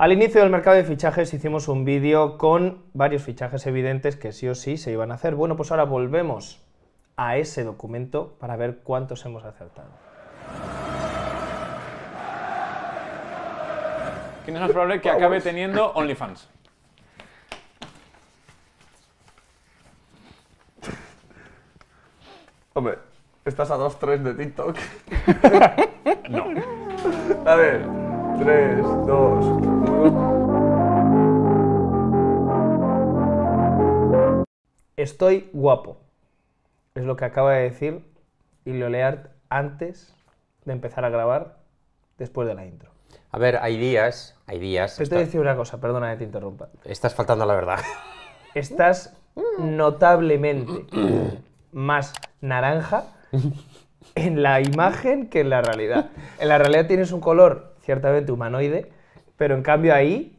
Al inicio del mercado de fichajes hicimos un vídeo con varios fichajes evidentes que sí o sí se iban a hacer. Bueno, pues ahora volvemos a ese documento para ver cuántos hemos acertado. ¿Quién es más probable que acabe teniendo OnlyFans? Hombre, estás a 2-3 de TikTok. no. A ver, 3, 2, Estoy guapo. Es lo que acaba de decir Leart antes de empezar a grabar, después de la intro. A ver, hay días, hay días. te estoy diciendo decir una cosa, perdona que te interrumpa. Estás faltando a la verdad. Estás notablemente más naranja en la imagen que en la realidad. En la realidad tienes un color ciertamente humanoide, pero en cambio ahí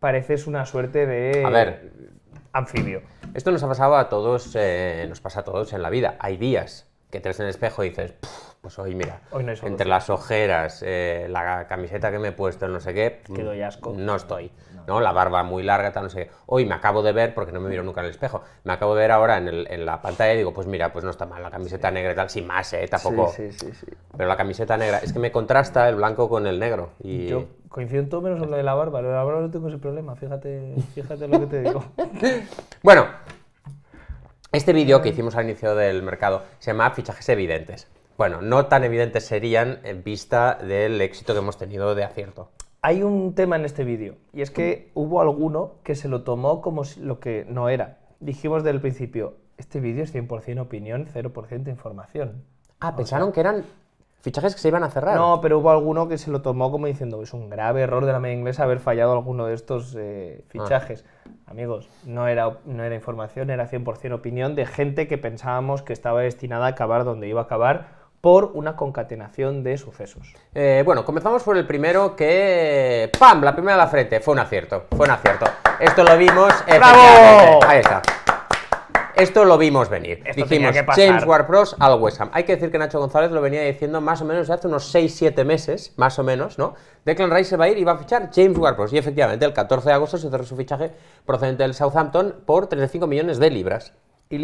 pareces una suerte de. A ver, anfibio. Esto nos ha pasado a todos, eh, nos pasa a todos en la vida. Hay días que te ves en el espejo y dices, pues hoy, mira, entre las ojeras, eh, la camiseta que me he puesto, no sé qué, Quedo mm, asco. no estoy. No. La barba muy larga, tal, no sé qué. Hoy me acabo de ver, porque no me miro nunca en el espejo, me acabo de ver ahora en, la pantalla y digo, pues mira, pues no está mal la camiseta negra y tal, sin más, ¿eh? Tampoco. Sí, sí, Pero la camiseta negra, es que me contrasta el blanco con el negro. Yo coincido en todo menos en lo de la barba. la barba no tengo ese problema, fíjate, fíjate lo que te digo. bueno, este vídeo que hicimos al inicio del mercado se llama Fichajes Evidentes bueno, no tan evidentes serían en vista del éxito que hemos tenido de acierto. Hay un tema en este vídeo, y es que hubo alguno que se lo tomó como lo que no era. Dijimos desde el principio, este vídeo es 100% opinión, 0% información. Ah, pensaron que eran fichajes que se iban a cerrar. No, pero hubo alguno que se lo tomó como diciendo, es un grave error de la media inglesa haber fallado alguno de estos eh, fichajes. Amigos, no era, no era información, era 100% opinión de gente que pensábamos que estaba destinada a acabar donde iba a acabar por una concatenación de sucesos. Eh, bueno, comenzamos por el primero que... ¡Pam! La primera de la frente. Fue un acierto, fue un acierto. Esto lo vimos... ¡Bravo! Ahí está. Esto lo vimos venir. Esto Dijimos, James Ward al West Ham. Hay que decir que Nacho González lo venía diciendo más o menos hace unos 6-7 meses, más o menos, ¿no? Declan Rice se va a ir y va a fichar James Ward Y efectivamente, el 14 de agosto se cerró su fichaje procedente del Southampton por 35 millones de libras. Y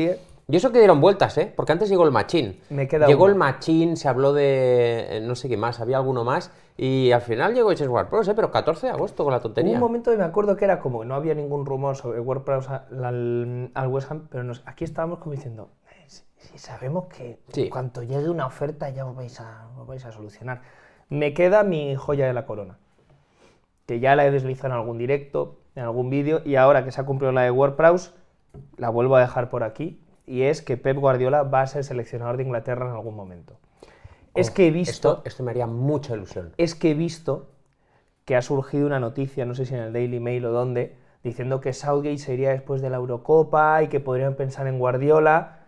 y eso que dieron vueltas, ¿eh? Porque antes llegó el Machín. Llegó el Machín, se habló de eh, no sé qué más, había alguno más. Y al final llegó Chess WordPress, ¿eh? pero 14 de agosto con la tontería. un momento me acuerdo que era como que no había ningún rumor sobre WordPress al, West Ham, pero aquí estábamos como diciendo, eh, si, sabemos que cuanto llegue una oferta ya os vais, a, os vais a solucionar. Me queda mi joya de la corona, que ya la he deslizado en algún directo, en algún vídeo, y ahora que se ha cumplido la de WordPress, la vuelvo a dejar por aquí y es que Pep Guardiola va a ser seleccionador de Inglaterra en algún momento. es que he visto... Esto, me haría mucha ilusión. Es que he visto que ha surgido una noticia, no sé si en el Daily Mail o dónde, diciendo que Southgate sería después de la Eurocopa y que podrían pensar en Guardiola.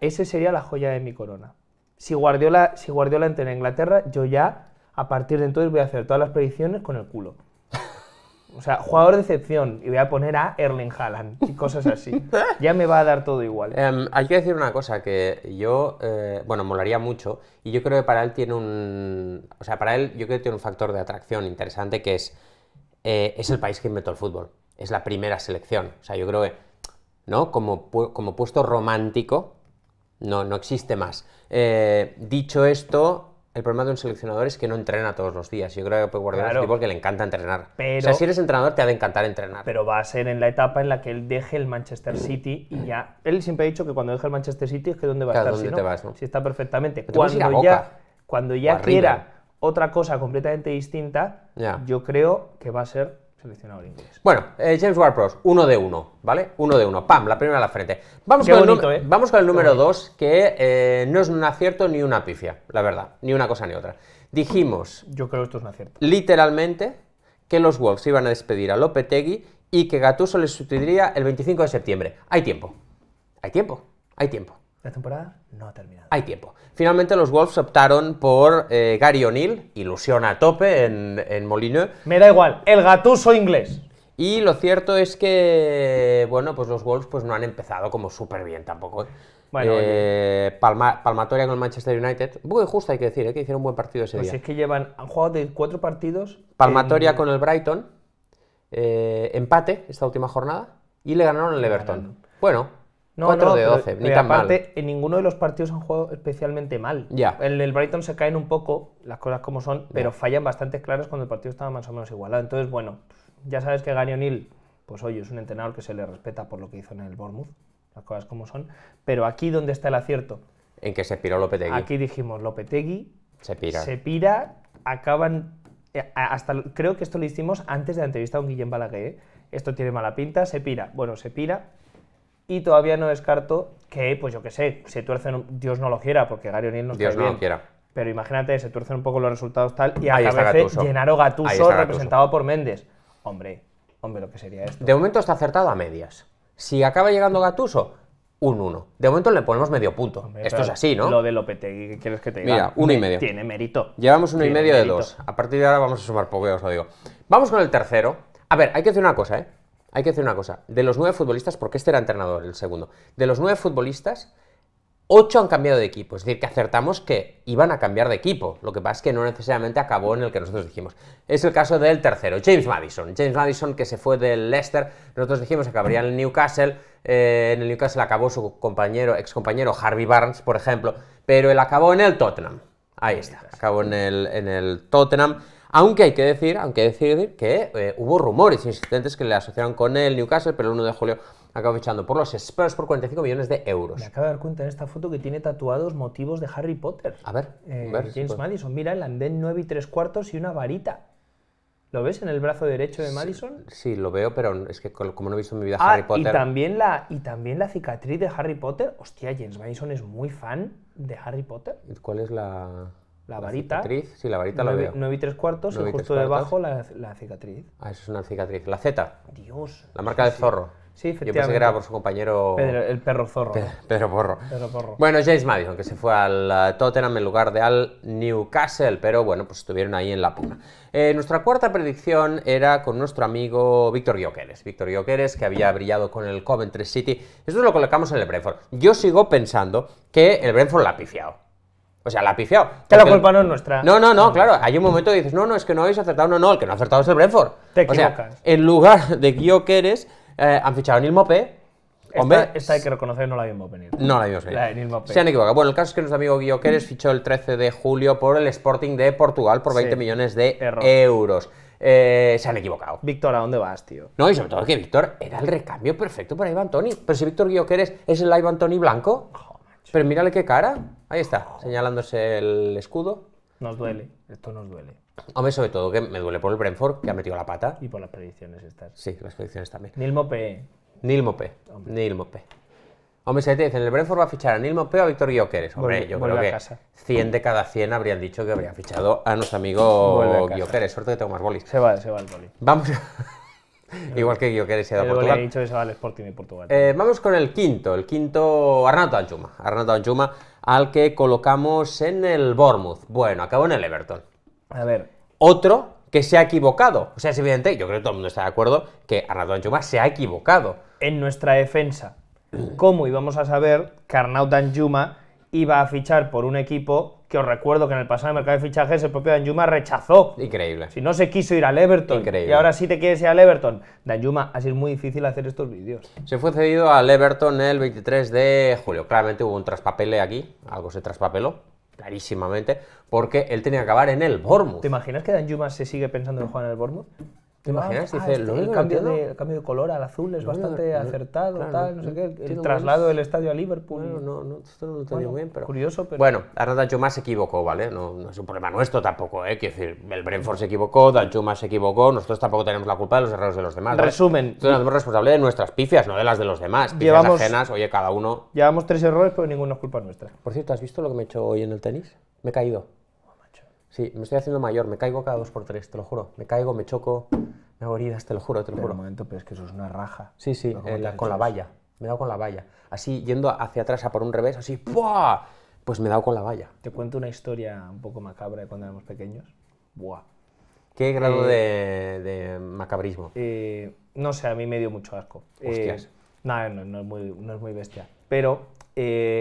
Ese sería la joya de mi corona. Si Guardiola, si Guardiola entra en Inglaterra, yo ya, a partir de entonces, voy a hacer todas las predicciones con el culo. O sea, jugador de excepción. Y voy a poner a Erling Haaland y cosas así. ya me va a dar todo igual. Em, hay que decir una cosa que yo, eh, bueno, molaría mucho. Y yo creo que para él tiene un. O sea, para él yo creo que tiene un factor de atracción interesante que es. Eh, es el país que inventó el fútbol. Es la primera selección. O sea, yo creo que. ¿No? Como, como puesto romántico, no, no existe más. Eh, dicho esto, el problema de un seleccionador es que no entrena todos los días. Yo creo que puede guardar es un que le encanta entrenar. Pero, o sea, si eres entrenador, te ha de encantar entrenar. Pero va a ser en la etapa en la que él deje el Manchester City y ya. Él siempre ha dicho que cuando deje el Manchester City es que dónde va a estar. si Vas, Si está perfectamente. Cuando ya, cuando quiera otra cosa completamente distinta, yo creo que va a ser bueno, eh, James Ward Pros, uno de uno, ¿vale? Uno de uno, pam, la primera a la frente. Vamos, con, el eh. vamos con el número dos, que eh, no es un acierto ni una pifia, la verdad, ni una cosa ni otra. Dijimos. Yo creo esto es Literalmente que los Wolves iban a despedir a Lopetegui y que Gatuso les sustituiría el 25 de septiembre. Hay tiempo. Hay tiempo. Hay tiempo. La temporada no ha terminado. Hay tiempo. Finalmente los Wolves optaron por eh, Gary O'Neill, ilusión a tope en, en Molineux. Me da igual, el gatuso inglés. Y lo cierto es que, bueno, pues los Wolves pues no han empezado como súper bien tampoco. ¿eh? Eh, palmatoria con el Manchester United. Muy justo hay que decir, que hicieron un buen partido ese pues es que llevan, han jugado de cuatro partidos. Palmatoria con el Brighton, empate esta última jornada y le ganaron el Everton. Bueno, no, 4 de 12, ni eh, tan aparte, en ninguno de los partidos han jugado especialmente mal. Ya. En el Brighton se caen un poco, las cosas como son, pero fallan bastante claras cuando el partido estaba más o menos igualado. Entonces, bueno, ya sabes que Gary O'Neill, pues oye, es un entrenador que se le respeta por lo que hizo en el Bournemouth, las cosas como son. Pero aquí, ¿dónde está el acierto? En que se piró Lopetegui. Aquí dijimos, Lopetegui se pira. Se pira, acaban... Eh, hasta, creo que esto lo hicimos antes de la entrevista con Guillem Balaguer. ¿eh? Esto tiene mala pinta, se pira. Bueno, se pira, y todavía no descarto que, pues yo qué sé, se tuercen, Dios no lo quiera, porque Gary O'Neill no Dios no lo quiera. Pero imagínate, se tuercen un poco los resultados tal y veces Llenaro Gatuso representado por Méndez. Hombre, hombre, lo que sería esto. De momento está acertado a medias. Si acaba llegando Gatuso, un 1. De momento le ponemos medio punto. Esto es así, ¿no? Lo de Lopetegui, ¿qué quieres que te diga? Mira, uno y medio. Tiene mérito. Llevamos uno y medio de dos. A partir de ahora vamos a sumar poco, os lo digo. Vamos con el tercero. A ver, hay que hacer una cosa, ¿eh? hay que decir una cosa, de los nueve futbolistas, porque este era entrenador, el segundo, de los nueve futbolistas, ocho han cambiado de equipo, es decir, que acertamos que iban a cambiar de equipo, lo que pasa es que no necesariamente acabó en el que nosotros dijimos. Es el caso del tercero, James Madison, James Madison que se fue del Leicester, nosotros dijimos que acabaría en el Newcastle, eh, en el Newcastle acabó su compañero, ex compañero Harvey Barnes, por ejemplo, pero él acabó en el Tottenham, ahí está, acabó en el, en el Tottenham, aunque hay que decir, aunque que decir que eh, hubo rumores insistentes que le asociaron con el Newcastle, pero el 1 de julio acabó fichando por los Spurs por 45 millones de euros. Me acabo de dar cuenta en esta foto que tiene tatuados motivos de Harry Potter. A ver, eh, James pues. Madison, mira el andén 9 y 3 cuartos y una varita. ¿Lo ves en el brazo derecho de Madison? Sí, lo veo, pero es que como no he visto en mi vida ah, Harry Potter. Y también, la, y también la cicatriz de Harry Potter. Hostia, James Madison es muy fan de Harry Potter. ¿Cuál es la.? La, varita. sí, la varita y cuartos y justo debajo la, cicatriz. Ah, eso es una cicatriz. La Z. Dios. La marca del zorro. Sí, efectivamente. Yo pensé que era por su compañero... el perro zorro. Pedro, Porro. Pedro, Porro. Bueno, James Madison, que se fue al eh, Tottenham en lugar de al Newcastle, pero bueno, pues estuvieron ahí en la puna. Eh, nuestra cuarta predicción era con nuestro amigo Víctor Gioqueres. Víctor Gioqueres, que había brillado con el Coventry City. Esto lo colocamos en el Brentford. Yo sigo pensando que el Brentford la ha pifiado. O sea, la ha pifiado. Que la culpa no es nuestra. No, no, no, claro. Hay un momento que dices, no, no, es que no habéis acertado. No, no, el que no ha acertado es el Brentford. Te equivocas. O sea, en lugar de Guio Queres, eh, han fichado a Neil Mopé. Hombre, esta, hay que reconocer no la habíamos venido. No la habíamos venido. La de Neil Mopé. Se han equivocado. Bueno, el caso es que nuestro amigo Guio Queres fichó el 13 de julio por el Sporting de Portugal por 20 millones de euros. Eh, se han equivocado. Víctor, ¿a dónde vas, tío? No, y sobre todo que Víctor era el recambio perfecto para Iván Tony Pero si Víctor Guioqueres es el Iván Tony blanco, pero mírale qué cara. Ahí está, señalándose el escudo. Nos duele, esto nos duele. Hombre, sobre todo que me duele por el Brentford, que ha metido la pata. Y por las predicciones estas. Sí, las predicciones también. Nilmo P. Nilmo P. Hombre. si Hombre, se te dicen, el Brentford va a fichar a Nilmo P o a Víctor Guioqueres? Hombre, yo creo que casa. 100 de cada 100 habrían dicho que habría fichado a nuestro amigo Guioqueres. Suerte que tengo más bolis. Se va, se va el boli. Vamos. Igual que Guioqueres se ha dado el Portugal. Dicho que se va al Sporting de Portugal. Eh, vamos con el quinto, el quinto Arnato Anjuma. Arnato Anjuma al que colocamos en el Bournemouth. Bueno, acabó en el Everton. A ver. Otro que se ha equivocado. O sea, es evidente, yo creo que todo el mundo está de acuerdo, que Arnaud Danjuma se ha equivocado. En nuestra defensa, ¿cómo íbamos a saber que Arnaud Danjuma iba a fichar por un equipo que os recuerdo que en el pasado el mercado de fichajes el propio Danjuma rechazó. Increíble. Si no se quiso ir al Everton Increíble. y ahora sí te quieres ir al Everton, Danjuma ha sido muy difícil hacer estos vídeos. Se fue cedido al Everton el 23 de julio. Claramente hubo un traspapele aquí, algo se traspapeló, clarísimamente, porque él tenía que acabar en el Bournemouth. ¿Te imaginas que Dan Danjuma se sigue pensando en jugar en el Bournemouth? ¿Te imaginas? Ah, Dice, este, el, cambio de, cambio de, color al azul es bastante acertado, tal, no, sé qué. El, traslado del estadio a Liverpool. no, no, esto no bien, pero... Curioso, pero... Bueno, ahora más se equivocó, ¿vale? No, es un problema nuestro tampoco, ¿eh? Quiero decir, el Brentford se equivocó, más se equivocó, nosotros tampoco tenemos la culpa de los errores de los demás. Resumen. Nosotros responsables de nuestras pifias, no de las de los demás. Pifias ajenas, oye, cada uno... Llevamos tres errores, pero ninguna es culpa nuestra. Por cierto, ¿has visto lo que me he hecho hoy en el tenis? Me he caído. Sí, me estoy haciendo mayor, me caigo cada dos por tres, te lo juro. Me caigo, me choco, me hago heridas, te lo juro, te lo juro. Un momento, pero es que eso es una raja. Sí, sí, con la valla. Me he dado con la valla. Así, yendo hacia atrás a por un revés, así, ¡pua! Pues me he dado con la valla. Te cuento una historia un poco macabra de cuando éramos pequeños. ¡Buah! ¿Qué grado eh, de, macabrismo? Eh, no sé, a mí me dio mucho asco. Hostias. Eh, no, no, es muy, no es muy bestia. Pero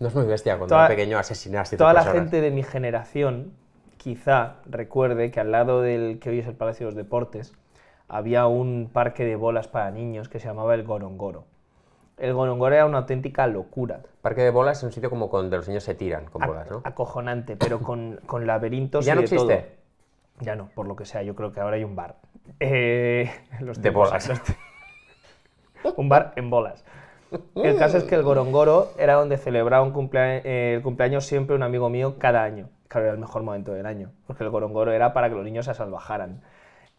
No es muy bestia cuando era pequeño asesinar Toda la gente de mi generación quizá recuerde que al lado del que hoy es el Palacio de los Deportes había un parque de bolas para niños que se llamaba el Gorongoro. El Gorongoro era una auténtica locura. Parque de bolas es un sitio como donde los niños se tiran con bolas, ¿no? Acojonante, pero con, laberintos. ¿Y ya no existe? Ya no, por lo que sea, yo creo que ahora hay un bar. Eh, de bolas. un bar en bolas. El caso es que el Gorongoro era donde celebraba un el cumpleaños siempre un amigo mío cada año. Claro, era el mejor momento del año, porque el Gorongoro era para que los niños se salvajaran.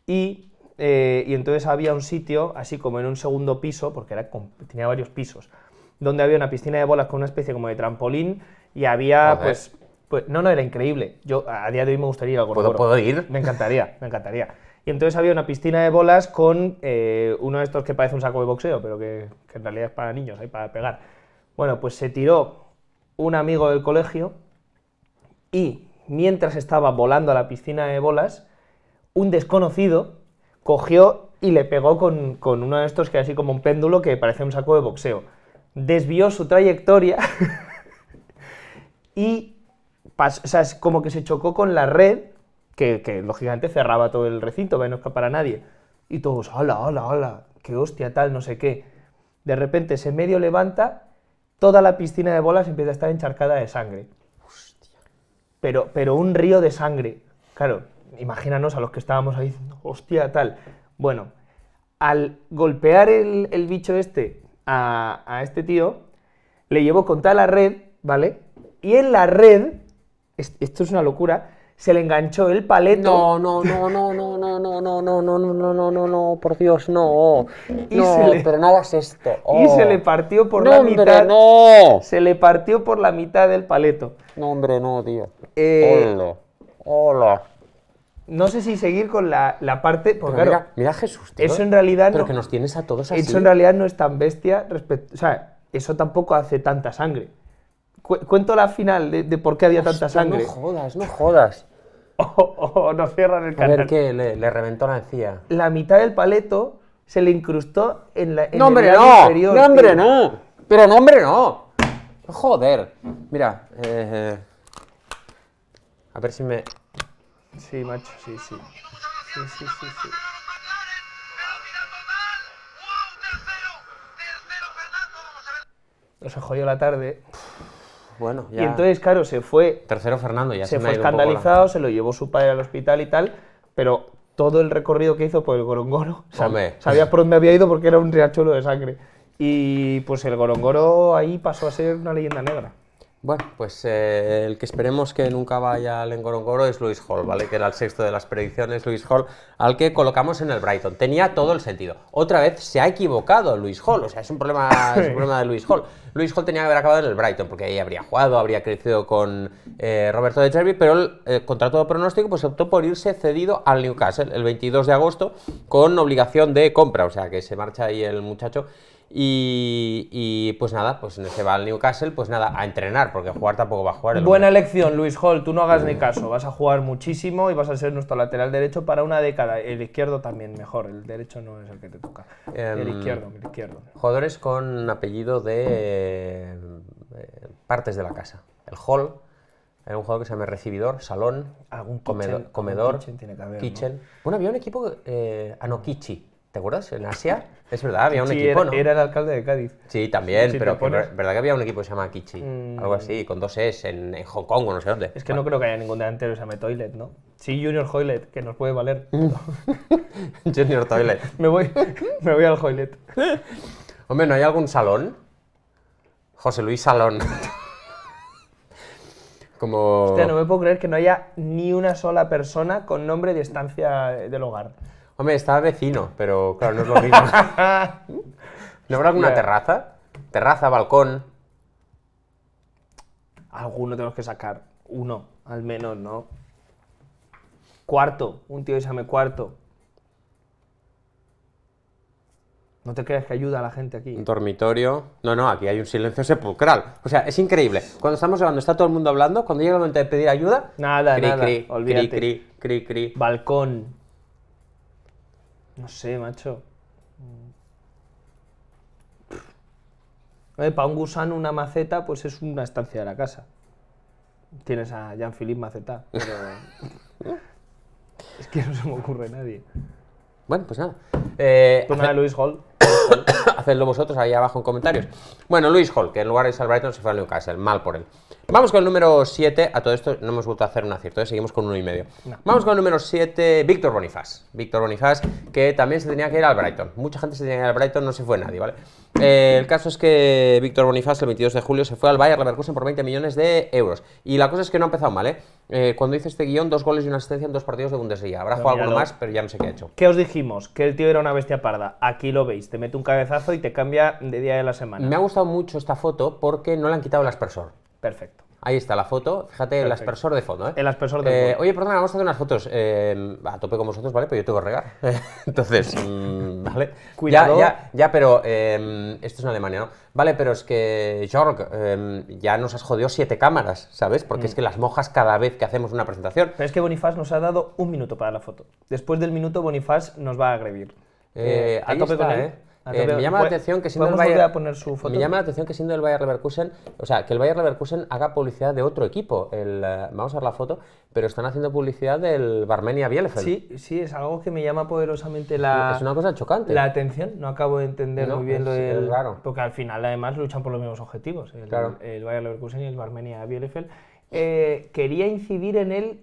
Y, eh, y entonces había un sitio, así como en un segundo piso, porque era tenía varios pisos, donde había una piscina de bolas con una especie como de trampolín y había, pues, pues, no, no, era increíble. Yo a día de hoy me gustaría ir al Gorongoro. ¿Puedo ir? Me encantaría, me encantaría. Y entonces había una piscina de bolas con eh, uno de estos que parece un saco de boxeo, pero que, en realidad es para niños, hay para pegar. Bueno, pues se tiró un amigo del colegio y mientras estaba volando a la piscina de bolas, un desconocido cogió y le pegó con, uno de estos que así como un péndulo que parece un saco de boxeo. Desvió su trayectoria y es como que se chocó con la red que, lógicamente cerraba todo el recinto para que para nadie. Y todos, hola, hola, hola, qué hostia, tal, no sé qué. De repente se medio levanta, toda la piscina de bolas empieza a estar encharcada de sangre. Hostia. Pero, pero un río de sangre. Claro, imagínanos a los que estábamos ahí hostia, tal. Bueno, al golpear el, bicho este a, este tío, le llevó tal la red, ¿vale? Y en la red, esto es una locura, se le enganchó el paleto. No, no, no, no, no, no, no, no, no, no, no, no, no, no, no, por Dios, no. no, se le... pero no es esto. Y se le partió por la mitad. no! Se le partió por la mitad del paleto. No, hombre, no, tío. Hola. Hola. No sé si seguir con la, la parte. Porque mira, Jesús, Eso en realidad. Pero no, que nos tienes a todos así. Eso en realidad no es tan bestia respecto. O sea, eso tampoco hace tanta sangre cuento la final de, por qué había tanta sangre. No jodas, no jodas. O, oh, oh, oh, no cierran el canal. A ver qué, le, reventó la encía. La mitad del paleto se le incrustó en la. En no, hombre, no. no, hombre, no. Pero no, hombre, no. Joder. Mira, eh, a ver si me. Sí, macho, sí, sí. Sí, sí, sí, sí. Nos se jodido la tarde. Bueno, Y entonces, claro, se fue. Tercero Fernando, ya se, fue escandalizado, se lo llevó su padre al hospital y tal, pero todo el recorrido que hizo por el Gorongoro, Sabías sabía por dónde había ido porque era un riachuelo de sangre. Y pues el Gorongoro ahí pasó a ser una leyenda negra. Bueno, pues eh, el que esperemos que nunca vaya al Engorongoro es Luis Hall, ¿vale? Que era el sexto de las predicciones, Luis Hall, al que colocamos en el Brighton. Tenía todo el sentido. Otra vez se ha equivocado Luis Hall, o sea, es un problema, problema de Luis Hall. Luis Hall tenía que haber acabado en el Brighton, porque ahí habría jugado, habría crecido con eh, Roberto de Cherby, pero el, eh, contrato de pronóstico, pues optó por irse cedido al Newcastle el 22 de agosto con obligación de compra, o sea, que se marcha ahí el muchacho y, pues nada, pues se va al Newcastle, pues nada, a entrenar, porque jugar tampoco va a jugar. Buena elección, Luis Hall, tú no hagas ni caso, vas a jugar muchísimo y vas a ser nuestro lateral derecho para una década. El izquierdo también, mejor, el derecho no es el que te toca. el em, izquierdo, el izquierdo. Jugadores con apellido de eh, partes de la casa. El Hall, era un jugador que se llama recibidor, salón, algún ah, comedor, kitchen, comedor, había un equipo, eh, Anokichi, ah, ¿Te acuerdas? En Asia. Es verdad, había un equipo, ¿no? Era el alcalde de Cádiz. Sí, también, pero verdad que había un equipo que se llama Kichi. Mm. Algo así, con dos S, en, Hong Kong o no sé dónde. Es que no creo que haya ningún delantero que se llame Toilet, ¿no? Sí, Junior Toilet, que nos puede valer. junior Toilet. me, voy, me voy al Toilet. Hombre, ¿no hay algún salón? José Luis Salón. Como... Hostia, no me puedo creer que no haya ni una sola persona con nombre de estancia del hogar. Hombre, está vecino, pero claro, no es lo mismo. ¿No habrá alguna terraza? Terraza, balcón. Alguno tenemos que sacar. Uno, al menos, ¿no? Cuarto, un tío que cuarto. No te creas que ayuda a la gente aquí. Un dormitorio. No, no, aquí hay un silencio sepulcral. O sea, es increíble. Cuando estamos hablando, está todo el mundo hablando. Cuando llega el momento de pedir ayuda. Nada, nada. cri, cri, cri. Balcón. No sé, macho. Mm. para un gusano, una maceta, pues es una estancia de la casa. Tienes a Jean-Philippe Maceta, es que no se me ocurre nadie. Bueno, pues nada. Eh, pues nada, Luis Hall. Hacedlo vosotros ahí abajo en comentarios. Bueno, Luis Hall, que en lugar de irse al Brighton se fue al Newcastle, mal por él. Vamos con el número 7, a todo esto no hemos vuelto a hacer un acierto, ¿eh? seguimos con uno y medio. Vamos con el número 7, Víctor Bonifaz. Víctor Bonifaz, que también se tenía que ir al Brighton. Mucha gente se tenía que ir al Brighton, no se fue nadie, ¿vale? Eh, el caso es que Víctor Bonifaz el 22 de julio se fue al Bayern Leverkusen por 20 millones de euros. Y la cosa es que no ha empezado mal, ¿eh? ¿eh? cuando hice este guión, dos goles y una asistencia en dos partidos de Bundesliga. Habrá jugado alguno más, pero ya no sé qué ha hecho. ¿Qué os dijimos? Que el tío era una bestia parda. Aquí lo veis, te mete un cabezazo y te cambia de día de la semana. Me ha gustado mucho esta foto porque no le han quitado el aspersor. Perfecto. Ahí está la foto. Fíjate el aspersor de fondo. ¿eh? El aspersor de eh, fondo. oye, perdón, vamos a hacer unas fotos. Eh, a tope con vosotros, ¿vale? Pero yo tengo que regar. Entonces, mm, ¿vale? Cuidado. Ya, ya, ya pero em, esto es en Alemania, ¿no? Vale, pero es que, Jorg, em, ya nos has jodido siete cámaras, ¿sabes? Porque mm. es que las mojas cada vez que hacemos una presentación. Pero es que Bonifaz nos ha dado un minuto para la foto. Después del minuto, Bonifaz nos va a agredir. Eh, a tope con Ah, eh, me llama la atención que siendo el Bayern, Leverkusen, o sea, que el Bayer Leverkusen haga publicidad de otro equipo. El, eh, vamos a ver la foto, pero están haciendo publicidad del Barmenia Bielefeld. Sí, sí, es algo que me llama poderosamente la Es una cosa chocante. La atención, no acabo de entender muy bien lo porque al final además luchan por los mismos objetivos, el, claro. el Leverkusen y el Barmenia Bielefeld. Eh, quería incidir en el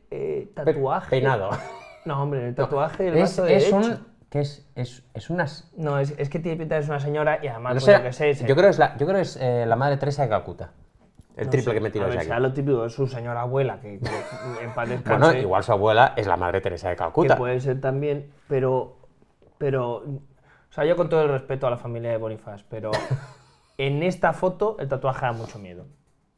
tatuaje. Peinado. No, hombre, el tatuaje del es, es Un que es, es, una... No, es, que tiene pinta de una señora y además, pues yo que sé... Yo creo que es eh, la, madre Teresa de Calcuta. El triple que me tiró de lo típico es su señora abuela, que, Bueno, igual su abuela es la madre Teresa de Calcuta. puede ser también, pero... pero o sea, yo con todo el respeto a la familia de Bonifaz, pero en esta foto el tatuaje da mucho miedo.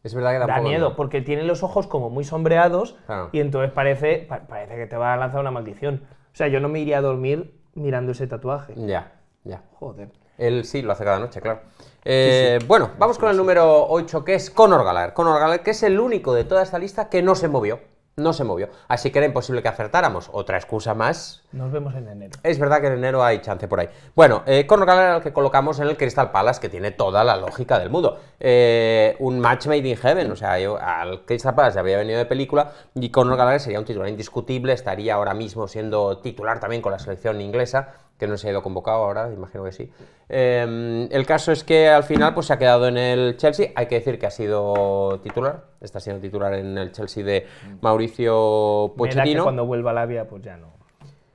Es verdad que da, da miedo, porque tiene los ojos como muy sombreados y entonces parece, parece que te va a lanzar una maldición. O sea, yo no me iría a dormir mirando ese tatuaje. Ya, ya. Joder. Él sí lo hace cada noche, claro. Eh, bueno, vamos con el número 8, que es Conor Gallagher. Conor Gallagher, que es el único de toda esta lista que no se movió. No se movió. Así que era imposible que acertáramos. Otra excusa más. Nos vemos en enero. Es verdad que en enero hay chance por ahí. Bueno, eh, Conor Gallagher el que colocamos en el Crystal Palace, que tiene toda la lógica del mundo. Eh, un match made in heaven. O sea, yo, al Crystal Palace ya había venido de película y Conor Gallagher sería un titular indiscutible. Estaría ahora mismo siendo titular también con la selección inglesa que no se ha ido convocado ahora, imagino que sí. Em, el caso es que al final pues, se ha quedado en el Chelsea, hay que decir que ha sido titular, está siendo titular en el Chelsea de Mauricio Pochettino. Me que cuando vuelva a la vía pues ya no.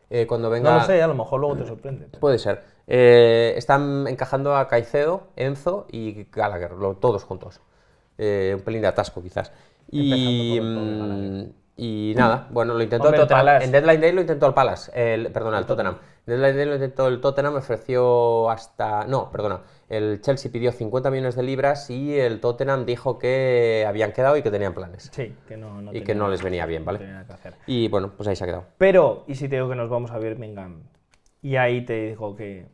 Eh, cuando venga... No lo sé, a lo mejor luego te sorprende. Puede ser. Eh, están encajando a Caicedo, Enzo y Gallagher, todos juntos. Eh, un pelín de atasco quizás. Y, mm, y nada, bueno, lo intentó en Deadline Day lo intentó el Palace, el, perdón, el Tottenham de el Tottenham ofreció hasta. No, perdona. El Chelsea pidió 50 millones de libras y el Tottenham dijo que habían quedado y que tenían planes. Sí, que no, no Y que no les venía bien, ¿vale? Y bueno, pues ahí se ha quedado. Pero, ¿y si te digo que nos vamos a Birmingham? Y ahí te digo que.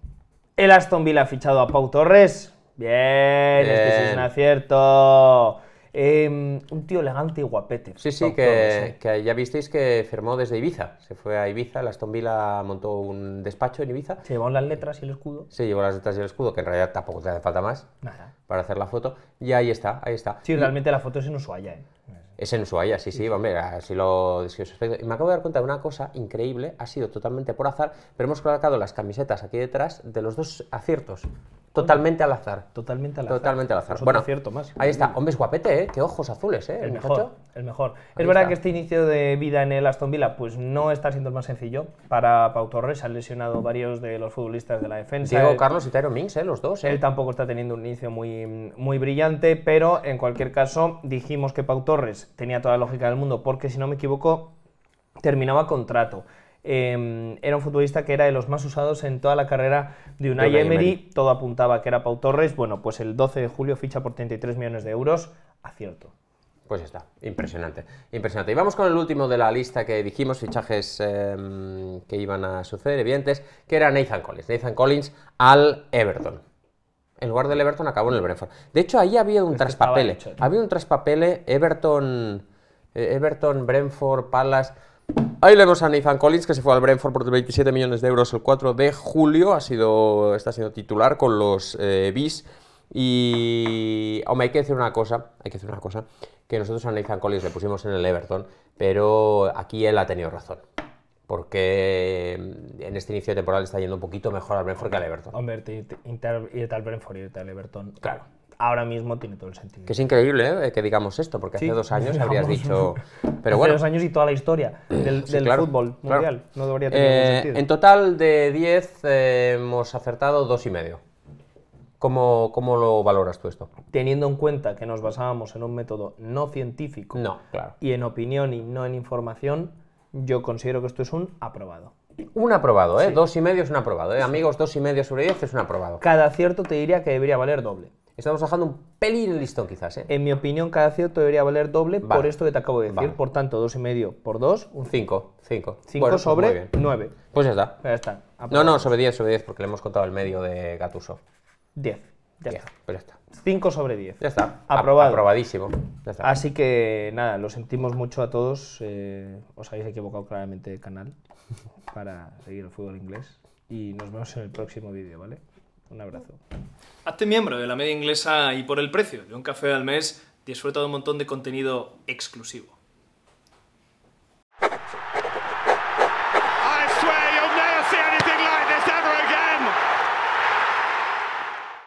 El Aston Villa ha fichado a Pau Torres. Bien, este es un acierto. Em, un tío elegante y guapete. Sí, sí, que, ya visteis que firmó desde Ibiza. Se fue a Ibiza, la Aston Villa montó un despacho en Ibiza. Se llevó las letras y el escudo. Sí, llevó las letras y el escudo, que en realidad tampoco te hace falta más Nada. para hacer la foto. Y ahí está, ahí está. Sí, realmente la foto es en Ushuaia. ¿eh? Es en Ushuaia, sí, sí, hombre, así ah, lo si y Me acabo de dar cuenta de una cosa increíble, ha sido totalmente por azar, pero hemos colocado las camisetas aquí detrás de los dos aciertos. Totalmente al azar. Totalmente al azar. Totalmente al azar. Bueno, cierto más. Ahí está. Hombre, es guapete, ¿eh? Qué ojos azules, ¿eh? El, mejor. El mejor. es verdad que este inicio de vida en el Aston Villa, pues no está siendo el más sencillo. Para Pau Torres han lesionado varios de los futbolistas de la defensa. Diego Carlos y Tyrone Mings, ¿eh? Los dos, ¿eh? Él tampoco está teniendo un inicio muy, muy brillante, pero en cualquier caso, dijimos que Pau Torres tenía toda la lógica del mundo, porque si no me equivoco, terminaba contrato. Em, era un futbolista que era de los más usados en toda la carrera de Unai, Emery. Todo apuntaba que era Pau Torres. Bueno, pues el 12 de julio ficha por 33 millones de euros. Acierto. Pues está, impresionante, impresionante. Y vamos con el último de la lista que dijimos, fichajes em, que iban a suceder, evidentes, que era Nathan Collins. Nathan Collins al Everton. En lugar del Everton acabó en el Brentford. De hecho, ahí había un traspapele. Había un traspapele Everton, eh, Everton, Brentford, Palace Ahí leemos a Nathan Collins, que se fue al Brentford por 27 millones de euros el 4 de julio. Ha sido, está siendo titular con los eh, Y. Hombre, hay que decir una cosa. Hay que decir una cosa. Que nosotros a Nathan Collins le pusimos en el Everton. Pero aquí él ha tenido razón. Porque mm, en este inicio de temporada está yendo un poquito mejor al Brentford que al Everton. al Everton. Claro ahora mismo tiene todo el sentido. Que es increíble ¿eh? Eh, que digamos esto, porque hace dos años habrías dicho... Pero hace dos años y toda la historia del, fútbol mundial. No debería tener eh, En total de 10 hemos acertado dos y medio. ¿Cómo, lo valoras tú esto? Teniendo en cuenta que nos basábamos en un método no científico no, y en opinión y no en información, yo considero que esto es un aprobado. Un aprobado, ¿eh? Dos y medio es un aprobado, Amigos, dos y medio sobre diez es un aprobado. Cada cierto te diría que debería valer doble. Estamos bajando un pelín el listón, quizás. ¿eh? En mi opinión, cada cierto debería valer doble por esto que te acabo de decir. Por tanto, dos y medio por dos, un 5. 5. Cinco pues sobre 9. Pues ya está. Ya está. No, no, sobre 10, sobre 10, porque le hemos contado el medio de Gatuso. 10. Pues ya Está. Pues está. 5 sobre 10. Ya está. Aprobado. Aprobadísimo. Así que nada, lo sentimos mucho a todos. Eh, os habéis equivocado claramente de canal para seguir el fútbol inglés. Y nos vemos en el próximo vídeo, ¿vale? Un abrazo. Hazte miembro de la media inglesa y por el precio de un café al mes disfruta de un montón de contenido exclusivo.